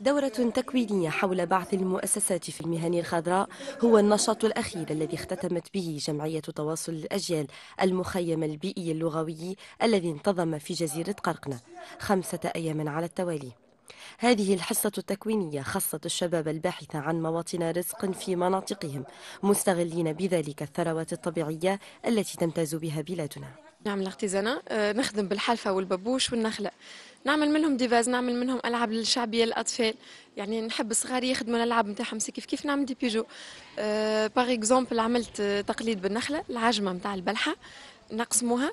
دورة تكوينية حول بعث المؤسسات في المهن الخضراء هو النشاط الأخير الذي اختتمت به جمعية تواصل الأجيال المخيم البيئي اللغوي الذي انتظم في جزيرة قرقنة خمسة أيام على التوالي هذه الحصة التكوينية خصت الشباب الباحث عن مواطن رزق في مناطقهم مستغلين بذلك الثروات الطبيعية التي تمتاز بها بلادنا نعمل اختزانة آه، نخدم بالحلفة والبابوش والنخلة نعمل منهم ديفاز نعمل منهم ألعاب للشعبية للأطفال يعني نحب الصغار يخدموا الألعاب نتاعهم سي كيف كيف نعمل دي بيجو باغ آه، اكزومبل عملت تقليد بالنخلة العجمة نتاع البلحة نقسموها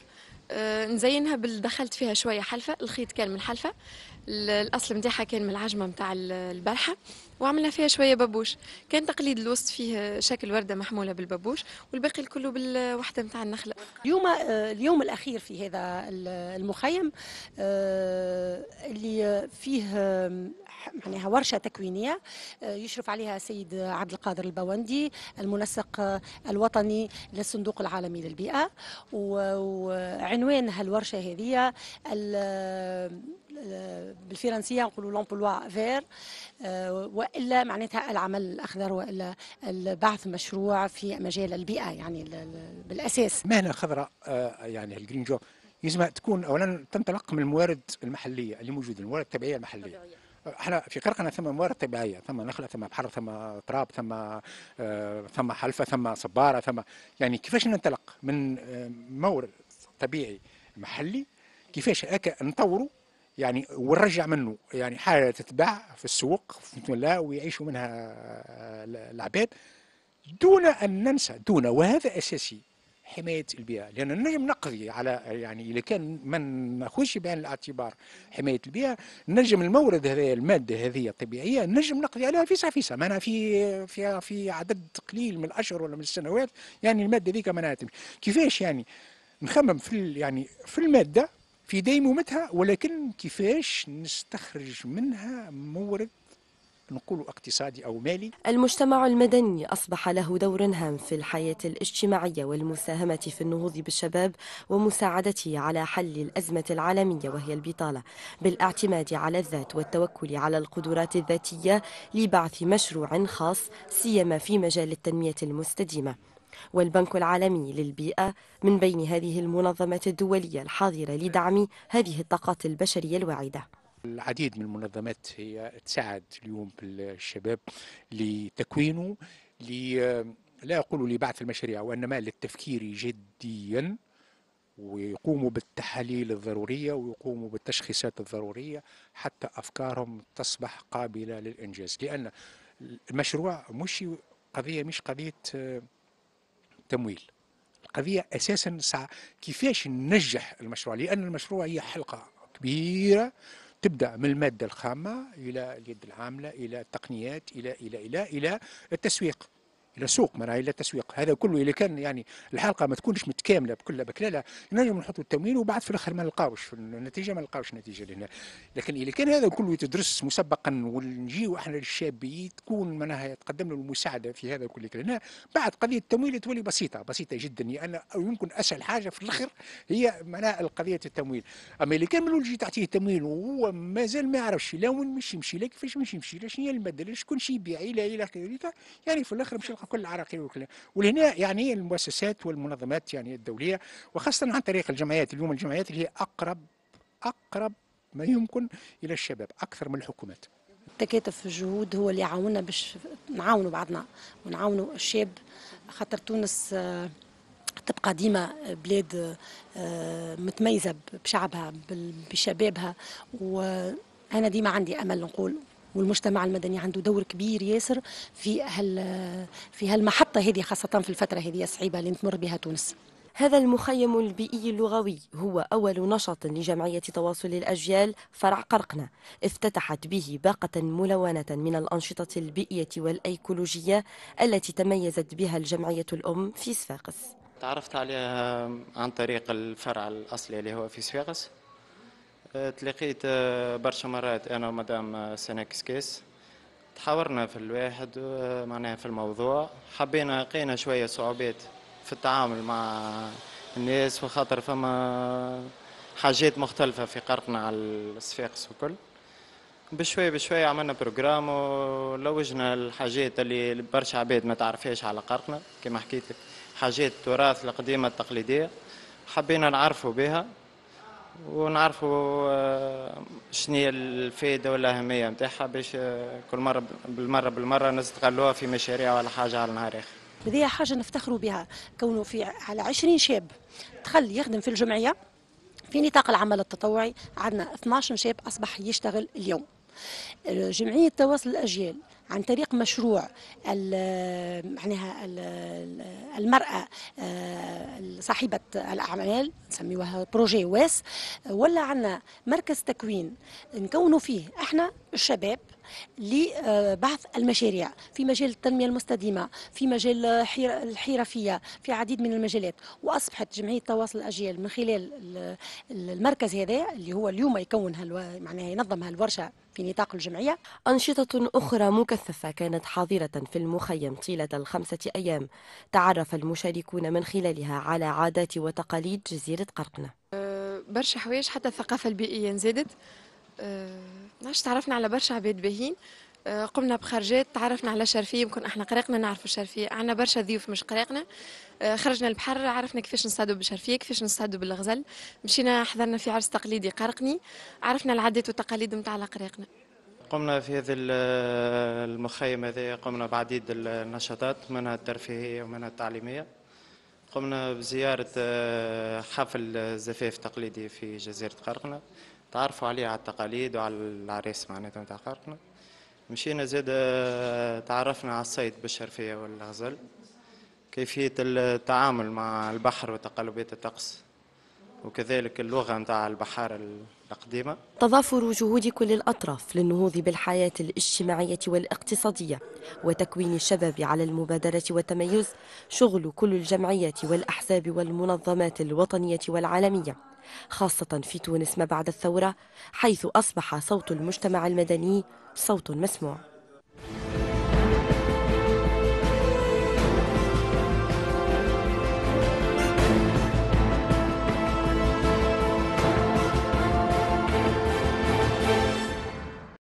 آه، نزينها دخلت فيها شويه حلفه الخيط كان من حلفه الاصل نتاعها كان من العجمه نتاع البارحه وعملنا فيها شويه بابوش كان تقليد الوسط فيه شكل ورده محموله بالبابوش والباقي كله بالوحده نتاع النخله اليوم آه، اليوم الاخير في هذا المخيم آه، اللي فيه معناها ورشه تكوينيه يشرف عليها السيد عبد القادر البوندي المنسق الوطني للصندوق العالمي للبيئه و عنوان هالورشه هذه بالفرنسيه نقولوا لومبلوا فير آه، والا معناتها العمل الاخضر والا البعث مشروع في مجال البيئه يعني بالاساس مهنه خضراء آه، يعني الجرين جوب يجب تكون اولا تنطلق من الموارد المحليه اللي موجوده الموارد الطبيعيه المحليه آه، احنا في قرقنا ثم موارد طبيعيه ثم نخله ثم بحر ثم تراب ثم آه ثم حلفه ثم صباره ثم يعني كيفاش ننطلق من آه مورد طبيعي محلي كيفاش هكا نطوره يعني ونرجع منه يعني حاجه تتباع في السوق ولا ويعيشوا منها آه، العباد دون ان ننسى دون وهذا اساسي حمايه البيئه لان نجم نقضي على يعني اذا كان ما ناخذش بعين الاعتبار حمايه البيئه نجم المورد هذا الماده هذه الطبيعيه نجم نقضي عليها فيسع فيسع معناها في في في عدد قليل من الاشهر ولا من السنوات يعني الماده ذيك ما كيفاش يعني نخمم في يعني في الماده في ديمومتها ولكن كيفاش نستخرج منها مورد نقول اقتصادي أو مالي المجتمع المدني أصبح له دور هام في الحياة الاجتماعية والمساهمة في النهوض بالشباب ومساعدته على حل الأزمة العالمية وهي البطالة بالاعتماد على الذات والتوكل على القدرات الذاتية لبعث مشروع خاص سيما في مجال التنمية المستديمة والبنك العالمي للبيئة من بين هذه المنظمات الدولية الحاضرة لدعم هذه الطاقات البشرية الواعدة العديد من المنظمات هي تساعد اليوم بالشباب لتكوينه لا أقول لبعث المشاريع وإنما للتفكير جديا ويقوموا بالتحاليل الضرورية ويقوموا بالتشخيصات الضرورية حتى أفكارهم تصبح قابلة للإنجاز لأن المشروع مش قضية مش قضية التمويل القضية أساسا سع... كيفاش ننجح المشروع لأن المشروع هي حلقة كبيرة تبدا من الماده الخامه الى اليد العامله الى التقنيات الى الى الى الى التسويق لا سوق معناها الى تسويق هذا كله اللي كان يعني الحلقه ما تكونش متكامله بكل بكلاله نجم نحطوا التمويل وبعد في الاخر ما نلقاوش النتيجه ما نلقاوش النتيجه لهنا لكن اذا كان هذا كله يتدرس مسبقا ونجيو احنا للشاب تكون معناها يتقدم له المساعده في هذا كله هنا بعد قضيه التمويل تولي بسيطه بسيطه جدا لان يعني يمكن اسهل حاجه في الاخر هي معناها القضيه التمويل اما اللي كان من يجي تعطيه التمويل وهو مازال ما يعرفش لا وين مش يمشي لا كيفاش مش يمشي لا شنو هي الماده لا شكون شي يبيع الى الى اخره يعني في الاخر مش يلقى كل عراقي وكل ولهنا يعني المؤسسات والمنظمات يعني الدوليه وخاصه عن طريق الجمعيات اليوم الجمعيات اللي هي اقرب اقرب ما يمكن الى الشباب اكثر من الحكومات تكاتف الجهود هو اللي يعاوننا باش نعاونوا بعضنا ونعاونوا الشاب خاطر تونس آه، تبقى ديما بلاد آه، متميزه بشعبها بشبابها وانا ديما عندي امل نقول والمجتمع المدني عنده دور كبير ياسر في هال في هالمحطه هذه خاصه في الفتره هذه الصعيبه اللي تمر بها تونس هذا المخيم البيئي اللغوي هو أول نشاط لجمعية تواصل الأجيال فرع قرقنة افتتحت به باقة ملونة من الأنشطة البيئية والأيكولوجية التي تميزت بها الجمعية الأم في صفاقس تعرفت عليها عن طريق الفرع الأصلي اللي هو في صفاقس أه، تلاقيت أه، برشا مرات انا ومدام أه، سينكسكيس تحاورنا في الواحد معناها في الموضوع حبينا لقينا شويه صعوبات في التعامل مع الناس وخاطر فما حاجات مختلفة في قرقنا على الصفاقس وكل بشوي بشوي عملنا بروجرام ولوجنا الحاجات اللي برشا عباد ما تعرفهاش على قرقنا كما حكيت لك حاجات التراث القديمة التقليدية حبينا نعرفوا بها ونعرفوا آه، شنو هي الفائده والاهميه نتاعها باش آه، كل مره بالمره بالمره نستغلوها في مشاريع ولا حاجه على نهار اخر. هذه حاجه نفتخروا بها كونه في على 20 شاب دخل يخدم في الجمعيه في نطاق العمل التطوعي عندنا 12 شاب اصبح يشتغل اليوم. آه، جمعيه تواصل الاجيال عن طريق مشروع معناها المرأة آه، صاحبة الأعمال نسميوها بروجي واس ولا عندنا مركز تكوين نكونوا فيه احنا الشباب لبعض المشاريع في مجال التنمية المستديمة في مجال الحرفية في عديد من المجالات وأصبحت جمعية تواصل الأجيال من خلال المركز هذا اللي هو اليوم هالو... معناها ينظم الورشة في نطاق الجمعية أنشطة أخرى مكثفة كانت حاضرة في المخيم طيلة الخمسة أيام تعرف المشاركون من خلالها على عادات وتقاليد جزيرة قرقنة أه، برشا حوايج حتى الثقافة البيئية نزادت آه، ماش تعرفنا على برشا عباد باهين آه، قمنا بخرجات تعرفنا على الشرفيه يمكن احنا قراقنا نعرفوا الشرفيه عندنا برشا ضيوف مش قراقنا آه، خرجنا البحر عرفنا كيفاش نصطادوا بالشرفيه كيفاش نصطادوا بالغزل مشينا حضرنا في عرس تقليدي قرقني عرفنا العادات والتقاليد نتاع قراقنا قمنا في هذا المخيم هذا قمنا بعديد النشاطات منها الترفيهيه ومنها التعليميه قمنا بزياره حفل زفاف تقليدي في جزيره قرقنه تعرفوا عليه على التقاليد وعلى العريس معناتها نتاع قرقنا مشينا زاد تعرفنا على الصيد بالشرفية والغزل كيفية التعامل مع البحر وتقلبات الطقس وكذلك اللغة نتاع البحارة القديمة تضافر كل الاطراف للنهوض بالحياة الاجتماعية والاقتصادية وتكوين الشباب على المبادرة والتميز شغل كل الجمعيات والأحزاب والمنظمات الوطنية والعالمية خاصة في تونس ما بعد الثورة حيث أصبح صوت المجتمع المدني صوت مسموع